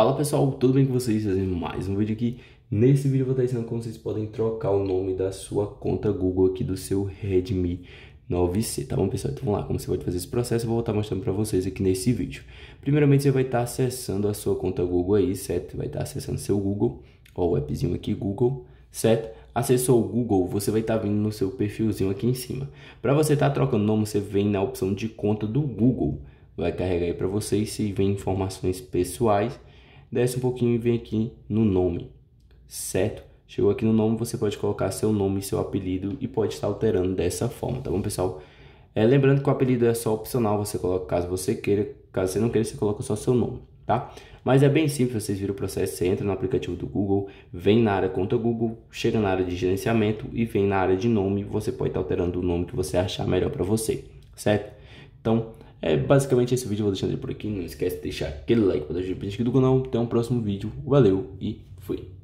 Fala pessoal, tudo bem com vocês? Fazendo mais um vídeo aqui. Nesse vídeo eu vou estar ensinando como vocês podem trocar o nome da sua conta Google aqui do seu Redmi 9C, tá bom pessoal? Então vamos lá, como você pode fazer esse processo, eu vou estar mostrando para vocês aqui nesse vídeo. Primeiramente você vai estar acessando a sua conta Google aí, certo? Vai estar acessando seu Google, ó o appzinho aqui, Google, certo? acessou o Google, você vai estar vindo no seu perfilzinho aqui em cima. Para você estar trocando nome, você vem na opção de conta do Google. Vai carregar aí para vocês se vem informações pessoais desce um pouquinho e vem aqui no nome, certo? Chegou aqui no nome, você pode colocar seu nome, e seu apelido e pode estar alterando dessa forma, tá bom, pessoal? É, lembrando que o apelido é só opcional, você coloca caso você queira, caso você não queira, você coloca só seu nome, tá? Mas é bem simples, vocês viram o processo, você entra no aplicativo do Google, vem na área conta Google, chega na área de gerenciamento e vem na área de nome, você pode estar alterando o nome que você achar melhor para você, certo? Então, é basicamente esse vídeo, vou deixando ele por aqui. Não esquece de deixar aquele like para ajudar o aqui do canal. Até um próximo vídeo. Valeu e fui.